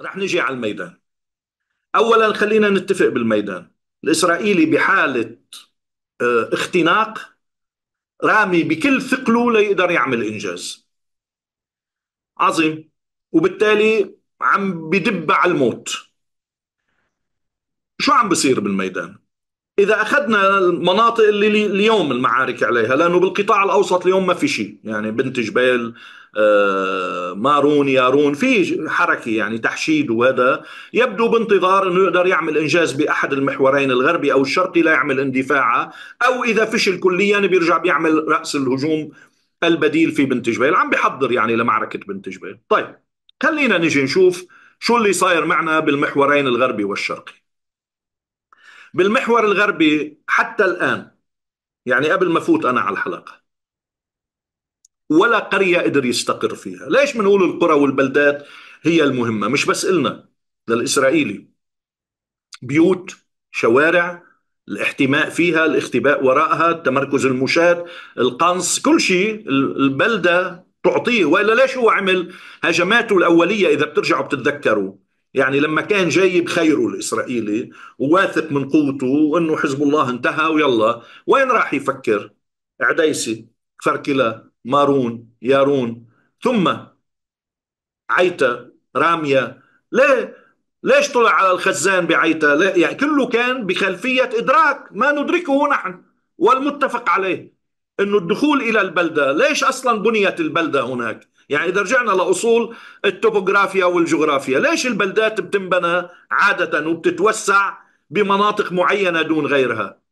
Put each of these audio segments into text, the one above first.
رح نجي على الميدان اولا خلينا نتفق بالميدان الاسرائيلي بحاله آه، اختناق رامي بكل ثقله ليقدر يعمل انجاز عظيم وبالتالي عم بدب على الموت شو عم بصير بالميدان اذا اخذنا المناطق اللي اليوم المعارك عليها لانه بالقطاع الاوسط اليوم ما في شيء يعني بنت جبال آه، مارون يارون في حركه يعني تحشيد وهذا يبدو بانتظار انه يقدر يعمل انجاز باحد المحورين الغربي او الشرقي لا يعمل اندفاعه او اذا فشل كليا بيرجع بيعمل راس الهجوم البديل في بنت جبيل عم بحضر يعني لمعركه بنت جبيل طيب خلينا نجي نشوف شو اللي صاير معنا بالمحورين الغربي والشرقي بالمحور الغربي حتى الان يعني قبل ما فوت انا على الحلقه ولا قرية قدر يستقر فيها ليش بنقول القرى والبلدات هي المهمة مش بس إلنا للإسرائيلي بيوت شوارع الاحتماء فيها الاختباء وراءها التمركز المشاة القنص كل شيء البلدة تعطيه وإلا ليش هو عمل هجماته الأولية إذا بترجعوا بتتذكروا يعني لما كان جايب خيره الإسرائيلي وواثق من قوته وأنه حزب الله انتهى ويلا وين راح يفكر عديسي فركلة مارون يارون ثم عيتا رامية ليه ليش طلع على الخزان بعيتا يعني كله كان بخلفية إدراك ما ندركه نحن والمتفق عليه أنه الدخول إلى البلدة ليش أصلا بنيت البلدة هناك يعني إذا رجعنا لأصول التوبوغرافيا والجغرافيا ليش البلدات بتنبنى عادة وبتتوسع بمناطق معينة دون غيرها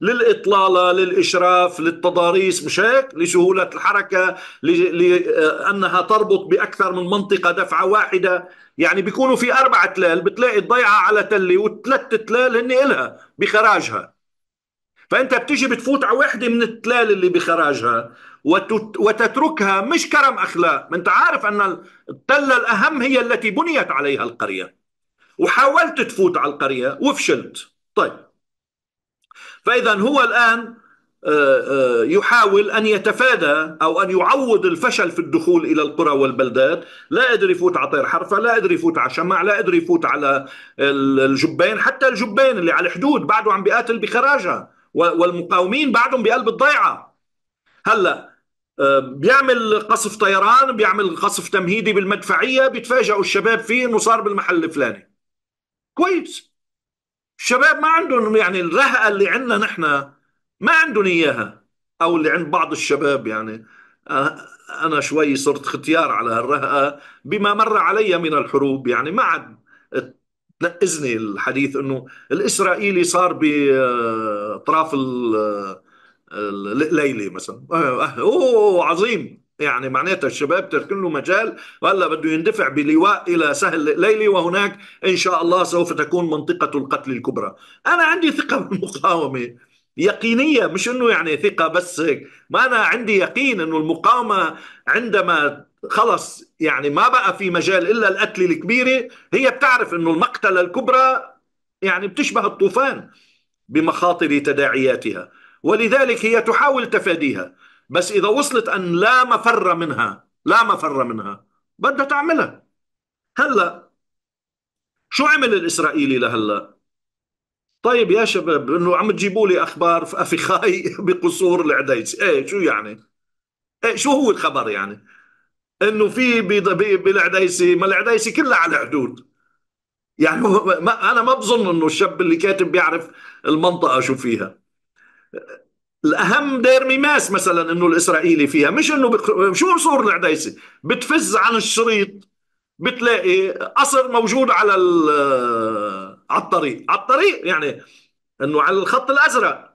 للإطلالة للإشراف للتضاريس مش هيك لسهولة الحركة لأنها تربط بأكثر من منطقة دفعة واحدة يعني بيكونوا في أربعة تلال بتلاقي الضيعة على تلة وثلاث تلال هن إلها بخراجها فأنت بتجي بتفوت على وحدة من التلال اللي بخراجها وتتركها مش كرم أخلاق ما أنت عارف أن التلة الأهم هي التي بنيت عليها القرية وحاولت تفوت على القرية وفشلت طيب فإذا هو الآن آه، آه، يحاول أن يتفادى أو أن يعوض الفشل في الدخول إلى القرى والبلدات لا قدر يفوت على طير حرفة لا قدر يفوت على شمع لا قدر يفوت على الجبين حتى الجبين اللي على الحدود بعده عم بيقاتل بخراجة والمقاومين بعدهم بقلب الضيعة هلأ آه، بيعمل قصف طيران بيعمل قصف تمهيدي بالمدفعية بيتفاجئوا الشباب فيه أنه صار بالمحل الفلاني كويس الشباب ما عندهم يعني الرهقه اللي عندنا نحن ما عندهم اياها او اللي عند بعض الشباب يعني انا شوي صرت ختيار على هالرهقه بما مر علي من الحروب يعني ما عاد تنقذني الحديث انه الاسرائيلي صار باطراف آه، آه، الليلة مثلا أه، اوه عظيم يعني معناتها الشباب تركن له مجال وهلا بده يندفع بلواء الى سهل ليلي وهناك ان شاء الله سوف تكون منطقه القتل الكبرى. انا عندي ثقه بالمقاومه يقينيه مش انه يعني ثقه بس هيك، ما انا عندي يقين انه المقاومه عندما خلص يعني ما بقى في مجال الا القتله الكبيره هي بتعرف انه المقتله الكبرى يعني بتشبه الطوفان بمخاطر تداعياتها ولذلك هي تحاول تفاديها بس اذا وصلت ان لا مفر منها لا مفر منها بدها تعملها هلا شو عمل الاسرائيلي لهلا طيب يا شباب انه عم تجيبوا لي اخبار في افخاي بقصور العديس ايه شو يعني ايه شو هو الخبر يعني انه في بالعديسي ما العديسي كلها على حدود يعني ما انا ما بظن انه الشاب اللي كاتب بيعرف المنطقه شو فيها الاهم دير ميماس مثلا انه الاسرائيلي فيها مش انه بق... شو صور العديسه بتفز عن الشريط بتلاقي قصر موجود على ال... على الطريق على الطريق يعني انه على الخط الازرق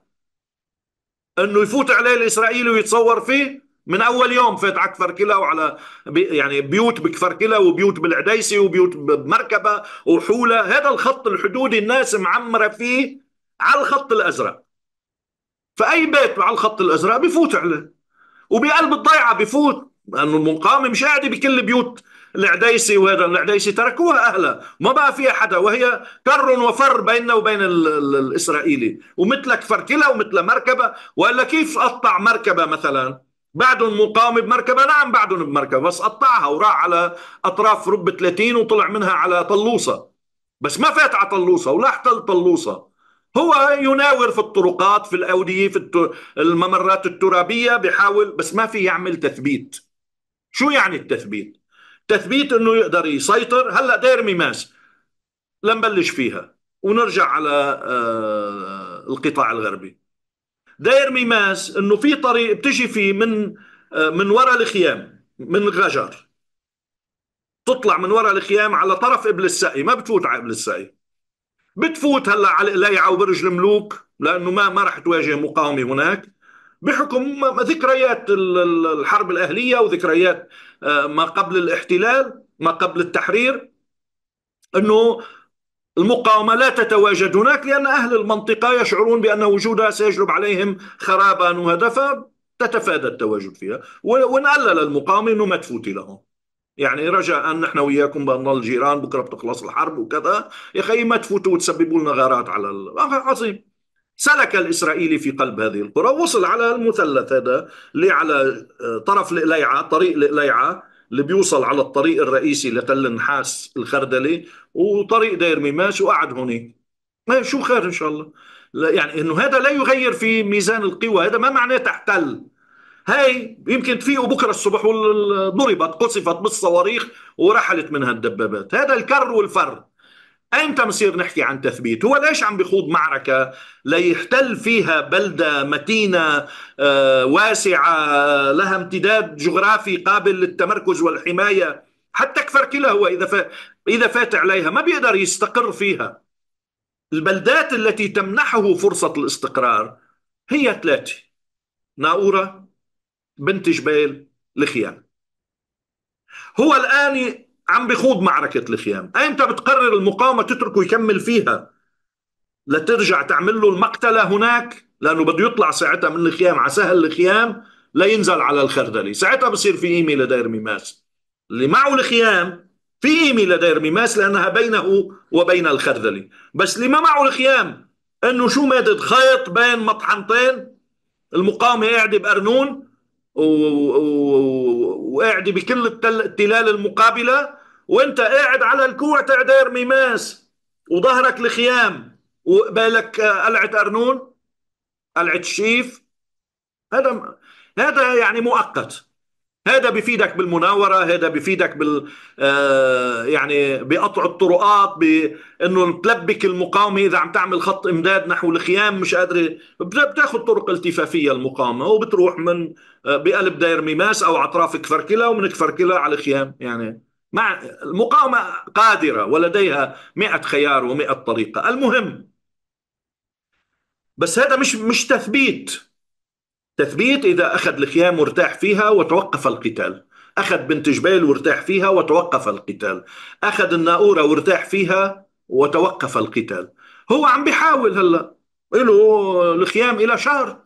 انه يفوت عليه الاسرائيلي ويتصور فيه من اول يوم فات على كفر كلا وعلى بي يعني بيوت بكفر كلا وبيوت بالعديسي وبيوت بمركبه وحوله هذا الخط الحدودي الناس معمره فيه على الخط الازرق فاي بيت مع الخط الازرق بفوت عليه وبقلب الضيعه بفوت لانه المقاومه مش قاعده بكل بيوت العديسي وهذا العديسي تركوها اهلها ما بقى فيها حدا وهي كر وفر بيننا وبين الـ الـ الاسرائيلي ومثلك فركله ومثل مركبه ولا كيف قطع مركبه مثلا بعدهم مقاومة بمركبة نعم بعدهم بمركبة بس قطعها وراح على أطراف رب 30 وطلع منها على طلوسة بس ما فات على طلوسة ولا احتل طلوسة هو يناور في الطرقات في الأودية في الممرات الترابية بحاول بس ما في يعمل تثبيت شو يعني التثبيت؟ تثبيت انه يقدر يسيطر هلا دير ميماس لنبلش فيها ونرجع على آه، القطاع الغربي دير ميماس انه في طريق بتجي فيه من آه، من وراء الخيام من غجر تطلع من وراء الخيام على طرف ابل السقي ما بتفوت على ابل السقي بتفوت هلا على القليعه وبرج الملوك لانه ما ما راح تواجه مقاومه هناك بحكم ذكريات الحرب الاهليه وذكريات آه، ما قبل الاحتلال ما قبل التحرير انه المقاومه لا تتواجد هناك لان اهل المنطقه يشعرون بان وجودها سيجلب عليهم خرابا وهدفا تتفادى التواجد فيها ونقلل المقاومه انه ما تفوتي لهم يعني رجاء نحن وياكم بنضل جيران بكره بتخلص الحرب وكذا يا اخي ما تفوتوا وتسببوا لنا غارات على عظيم سلك الاسرائيلي في قلب هذه القرى وصل على المثلث هذا اللي على آه، طرف القليعه طريق القليعه اللي بيوصل على الطريق الرئيسي لتل النحاس الخردلي وطريق دير ميماش وقعد هوني ما شو خير ان شاء الله يعني انه هذا لا يغير في ميزان القوى هذا ما معناه تحتل هاي يمكن تفيقوا بكره الصبح وضربت قصفت بالصواريخ ورحلت منها الدبابات هذا الكر والفر امتى مصير نحكي عن تثبيت هو ليش عم بيخوض معركه ليحتل فيها بلده متينه آه، واسعه لها امتداد جغرافي قابل للتمركز والحمايه حتى كفر كلا هو اذا اذا فات عليها ما بيقدر يستقر فيها البلدات التي تمنحه فرصه الاستقرار هي ثلاثه ناورة بنت جبيل الخيام هو الآن عم بخوض معركة الخيام أيمتى بتقرر المقاومة تتركه يكمل فيها لترجع تعمل له المقتلة هناك لأنه بده يطلع ساعتها من الخيام على سهل الخيام لينزل على الخردلي ساعتها بصير في قيمة لدير ميماس اللي معه الخيام في قيمة لدير ميماس لأنها بينه وبين الخردلي بس اللي ما معه الخيام أنه شو مادد خيط بين مطحنتين المقاومة قاعدة بأرنون وقاعد بكل التلال المقابله وانت قاعد على الكوع تعدير ميماس وظهرك لخيام وقبالك آه، قلعه ارنون قلعه شيف هذا هذا يعني مؤقت هذا بفيدك بالمناوره هذا بفيدك بال آه، يعني بقطع الطرقات بانه تلبك المقاومه اذا عم تعمل خط امداد نحو الخيام مش قادر بتاخذ طرق التفافيه المقاومه وبتروح من آه، بقلب داير ميماس او اطراف كفركله ومن كفركله على الخيام يعني مع المقاومه قادره ولديها 100 خيار و100 طريقه المهم بس هذا مش مش تثبيت تثبيت إذا أخذ الخيام وارتاح فيها وتوقف القتال أخذ بنت جبال وارتاح فيها وتوقف القتال أخذ الناقورة وارتاح فيها وتوقف القتال هو عم بيحاول هلا له الخيام إلى شهر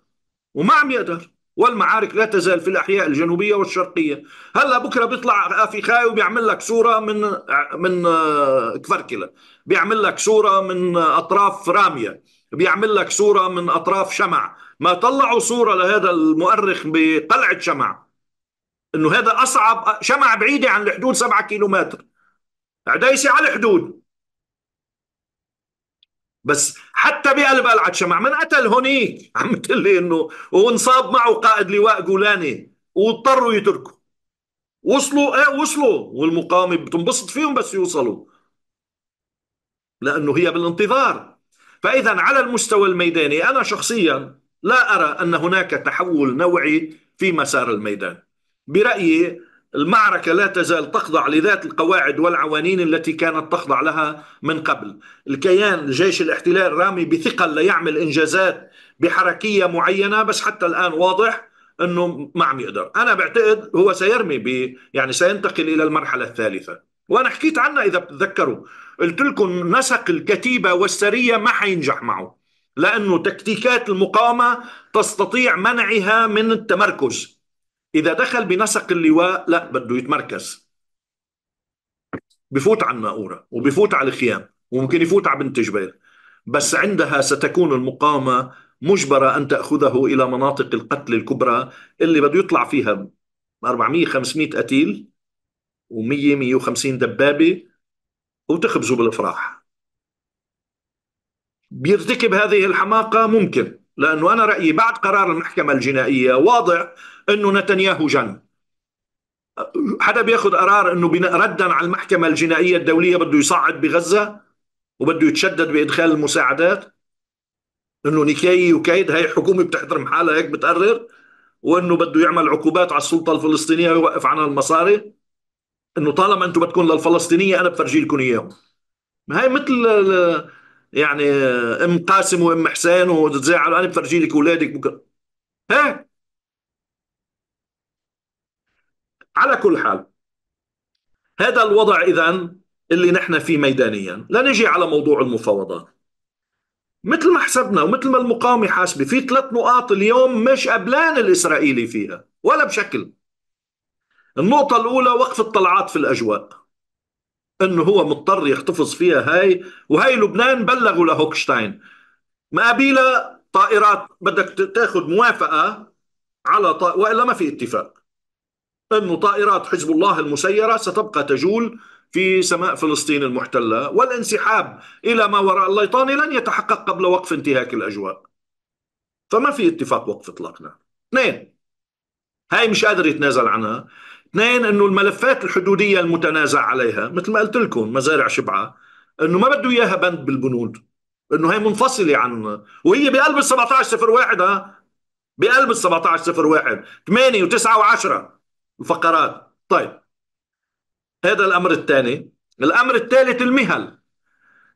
وما عم يقدر والمعارك لا تزال في الأحياء الجنوبية والشرقية هلا بكرة بيطلع في خاي وبيعمل لك صورة من من آه، كفركلة بيعمل لك صورة من أطراف رامية بيعمل لك صورة من أطراف شمع ما طلعوا صورة لهذا المؤرخ بقلعة شمع انه هذا اصعب شمع بعيدة عن الحدود سبعة كيلومتر عديسي على الحدود بس حتى بقلب قلعة شمع من قتل هونيك عم تقول لي انه وانصاب معه قائد لواء جولاني واضطروا يتركوا وصلوا ايه وصلوا والمقاومة بتنبسط فيهم بس يوصلوا لانه هي بالانتظار فاذا على المستوى الميداني انا شخصيا لا أرى أن هناك تحول نوعي في مسار الميدان برأيي المعركة لا تزال تخضع لذات القواعد والعوانين التي كانت تخضع لها من قبل الكيان جيش الاحتلال رامي بثقل ليعمل إنجازات بحركية معينة بس حتى الآن واضح أنه ما عم يقدر أنا بعتقد هو سيرمي ب... يعني سينتقل إلى المرحلة الثالثة وأنا حكيت عنها إذا بتذكروا قلت لكم نسق الكتيبة والسرية ما حينجح معه لأنه تكتيكات المقاومة تستطيع منعها من التمركز إذا دخل بنسق اللواء لا بده يتمركز بفوت على الناقورة وبفوت على الخيام وممكن يفوت على بنت جبير بس عندها ستكون المقاومة مجبرة أن تأخذه إلى مناطق القتل الكبرى اللي بده يطلع فيها 400 500 قتيل و100 150 دبابة وتخبزوا بالأفراح بيرتكب هذه الحماقة ممكن لأنه أنا رأيي بعد قرار المحكمة الجنائية واضح أنه نتنياهو جن حدا بياخذ قرار أنه ردا على المحكمة الجنائية الدولية بده يصعد بغزة وبده يتشدد بإدخال المساعدات أنه نكاي وكيد هاي حكومة بتحترم حالها هيك بتقرر وأنه بده يعمل عقوبات على السلطة الفلسطينية ويوقف عنها المصاري أنه طالما أنتم بدكم للفلسطينية أنا بفرجي لكم إياهم هاي مثل يعني ام قاسم وام حسين وتزعلوا انا بفرجي لك اولادك بكره ها على كل حال هذا الوضع اذا اللي نحن فيه ميدانيا لا نجي على موضوع المفاوضات مثل ما حسبنا ومثل ما المقاومة حاسبة في ثلاث نقاط اليوم مش قبلان الإسرائيلي فيها ولا بشكل النقطة الأولى وقف الطلعات في الأجواء انه هو مضطر يحتفظ فيها هاي وهي لبنان بلغوا لهوكشتاين ما بيلا طائرات بدك تاخذ موافقه على طائر والا ما في اتفاق انه طائرات حزب الله المسيره ستبقى تجول في سماء فلسطين المحتله والانسحاب الى ما وراء الليطاني لن يتحقق قبل وقف انتهاك الاجواء فما في اتفاق وقف اطلاق نار اثنين هاي مش قادر يتنازل عنها اثنين انه الملفات الحدوديه المتنازع عليها مثل ما قلت لكم مزارع شبعه انه ما بده اياها بند بالبنود انه هي منفصله عن وهي بقلب ال 1701 ها بقلب ال 1701 8 و9 و10 الفقرات طيب هذا الامر الثاني الامر الثالث المهل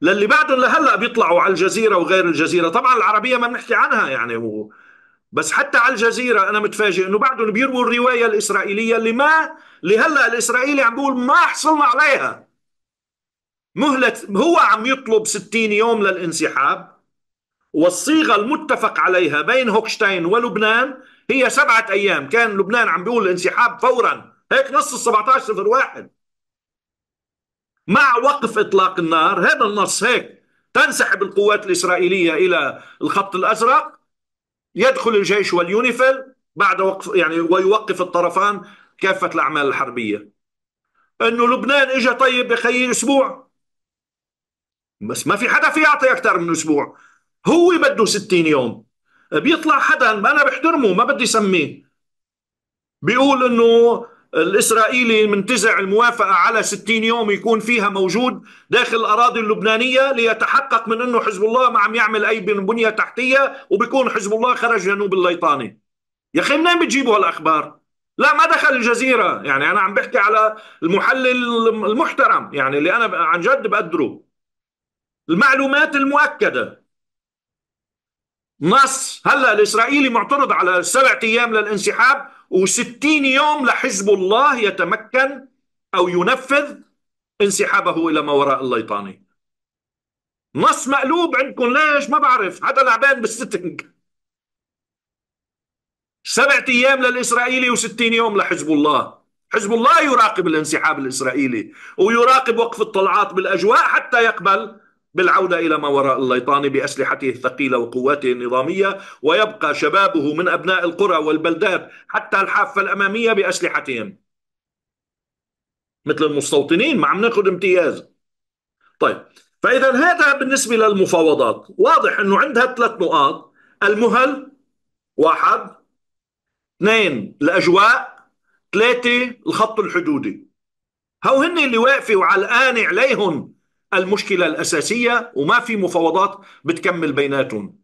للي بعدهم لهلا بيطلعوا على الجزيره وغير الجزيره طبعا العربيه ما بنحكي عنها يعني و... بس حتى على الجزيرة أنا متفاجئ أنه بعدهم بيرووا الرواية الإسرائيلية اللي ما لهلا الإسرائيلي عم بيقول ما حصلنا عليها مهلة هو عم يطلب 60 يوم للانسحاب والصيغة المتفق عليها بين هوكشتاين ولبنان هي سبعة أيام كان لبنان عم بيقول الانسحاب فورا هيك نص ال 17 01 مع وقف إطلاق النار هذا النص هيك تنسحب القوات الإسرائيلية إلى الخط الأزرق يدخل الجيش واليونيفيل بعد وقف يعني ويوقف الطرفان كافة الأعمال الحربية انه لبنان اجى طيب يخيي اسبوع بس ما في حدا في يعطي اكثر من اسبوع هو بده 60 يوم بيطلع حدا ما انا بحترمه ما بدي اسميه بيقول انه الإسرائيلي منتزع الموافقة على 60 يوم يكون فيها موجود داخل الأراضي اللبنانية ليتحقق من أنه حزب الله ما عم يعمل أي بنية تحتية وبيكون حزب الله خرج جنوب الليطانة يا أخي منين بتجيبوا هالأخبار؟ لا ما دخل الجزيرة يعني أنا عم بحكي على المحلل المحترم يعني اللي أنا عن جد بقدره المعلومات المؤكدة نص هلا الإسرائيلي معترض على سبعة أيام للانسحاب و60 يوم لحزب الله يتمكن أو ينفذ انسحابه إلى ما وراء الليطاني نص مقلوب عندكم ليش ما بعرف حدا لعبان بالستنج سبعة أيام للإسرائيلي وستين يوم لحزب الله حزب الله يراقب الانسحاب الإسرائيلي ويراقب وقف الطلعات بالأجواء حتى يقبل بالعودة إلى ما وراء الليطان بأسلحته الثقيلة وقواته النظامية ويبقى شبابه من أبناء القرى والبلدات حتى الحافة الأمامية بأسلحتهم مثل المستوطنين ما عم ناخذ امتياز طيب فإذا هذا بالنسبة للمفاوضات واضح أنه عندها ثلاث نقاط المهل واحد اثنين الأجواء ثلاثة الخط الحدودي هو هن اللي واقفة وعلقانة عليهم المشكلة الأساسية وما في مفاوضات بتكمل بيناتهم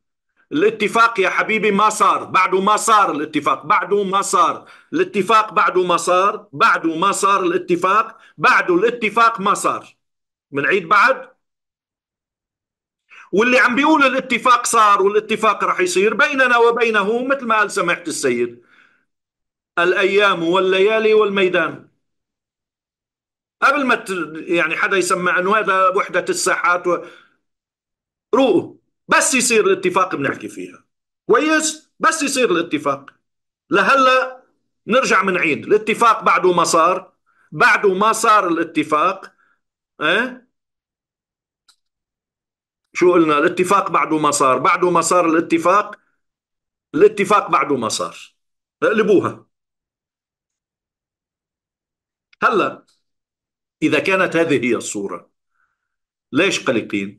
الاتفاق يا حبيبي ما صار بعده ما صار الاتفاق بعده ما صار الاتفاق بعده ما صار بعده ما صار الاتفاق بعده الاتفاق ما صار بنعيد بعد واللي عم بيقول الاتفاق صار والاتفاق رح يصير بيننا وبينه مثل ما قال سماحة السيد الأيام والليالي والميدان قبل ما ت... يعني حدا يسمع انه هذا وحده الساحات و... روقوا بس يصير الاتفاق بنحكي فيها كويس بس يصير الاتفاق لهلا نرجع من عيد الاتفاق بعده ما صار بعده ما صار الاتفاق ايه شو قلنا الاتفاق بعده ما صار بعده ما صار الاتفاق الاتفاق بعده ما صار اقلبوها هلا إذا كانت هذه هي الصورة ليش قلقين؟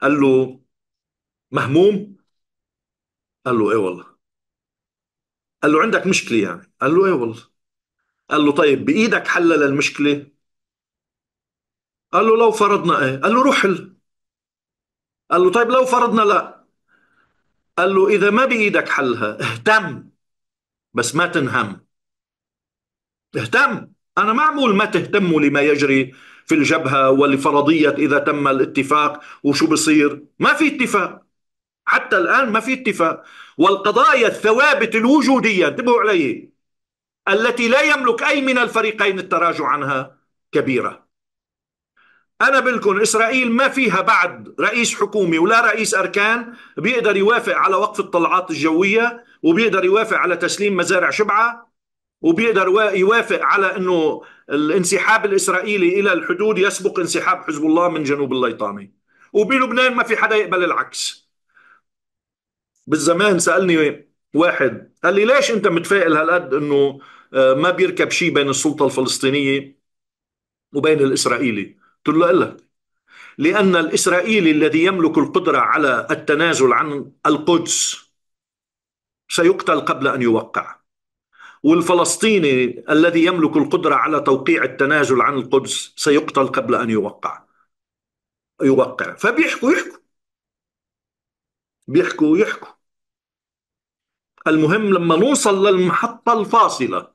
قال له مهموم؟ قال له إيه والله قال له عندك مشكلة يعني قال له إيه والله قال له طيب بإيدك حلل للمشكلة؟ قال له لو فرضنا إيه؟ قال له روح قال له طيب لو فرضنا لا قال له إذا ما بإيدك حلها اهتم بس ما تنهم اهتم أنا معمول ما تهتموا لما يجري في الجبهة ولفرضية إذا تم الاتفاق وشو بصير ما في اتفاق حتى الآن ما في اتفاق والقضايا الثوابت الوجودية انتبهوا علي التي لا يملك أي من الفريقين التراجع عنها كبيرة أنا بلكن إسرائيل ما فيها بعد رئيس حكومي ولا رئيس أركان بيقدر يوافق على وقف الطلعات الجوية وبيقدر يوافق على تسليم مزارع شبعة وبيقدر يوافق على انه الانسحاب الاسرائيلي الى الحدود يسبق انسحاب حزب الله من جنوب الليطاني وبلبنان ما في حدا يقبل العكس بالزمان سالني واحد قال لي ليش انت متفائل هالقد انه آه، ما بيركب شيء بين السلطه الفلسطينيه وبين الاسرائيلي قلت له لك لان الاسرائيلي الذي يملك القدره على التنازل عن القدس سيقتل قبل ان يوقع والفلسطيني الذي يملك القدرة على توقيع التنازل عن القدس سيقتل قبل أن يوقع يوقع فبيحكوا يحكوا بيحكوا يحكوا المهم لما نوصل للمحطة الفاصلة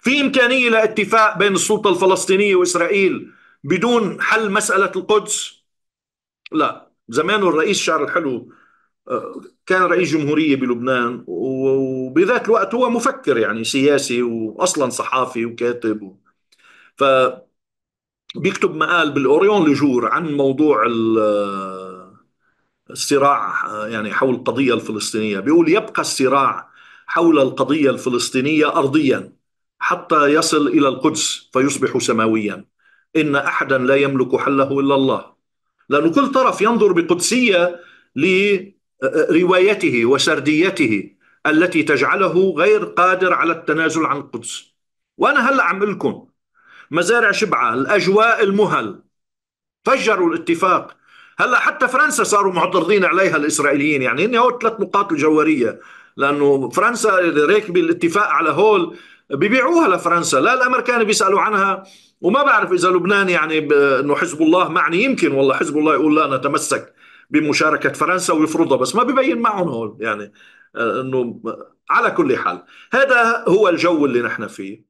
في إمكانية لاتفاق بين السلطة الفلسطينية وإسرائيل بدون حل مسألة القدس لا زمان الرئيس شعر الحلو آه، كان رئيس جمهورية بلبنان و وبذات الوقت هو مفكر يعني سياسي واصلا صحافي وكاتب و... ف بيكتب مقال بالاوريون لجور عن موضوع الصراع يعني حول القضيه الفلسطينيه بيقول يبقى الصراع حول القضيه الفلسطينيه ارضيا حتى يصل الى القدس فيصبح سماويا ان احدا لا يملك حله الا الله لأن كل طرف ينظر بقدسيه لروايته وسرديته التي تجعله غير قادر على التنازل عن القدس وأنا هلأ عم لكم مزارع شبعة الأجواء المهل فجروا الاتفاق هلا حتى فرنسا صاروا معترضين عليها الاسرائيليين يعني هن هول ثلاث نقاط الجوهريه لانه فرنسا راكبه الاتفاق على هول ببيعوها لفرنسا لا الامريكان بيسالوا عنها وما بعرف اذا لبنان يعني انه حزب الله معني يمكن والله حزب الله يقول لا نتمسك بمشاركه فرنسا ويفرضها بس ما ببين معهم هول يعني آه، انه على كل حال هذا هو الجو اللي نحن فيه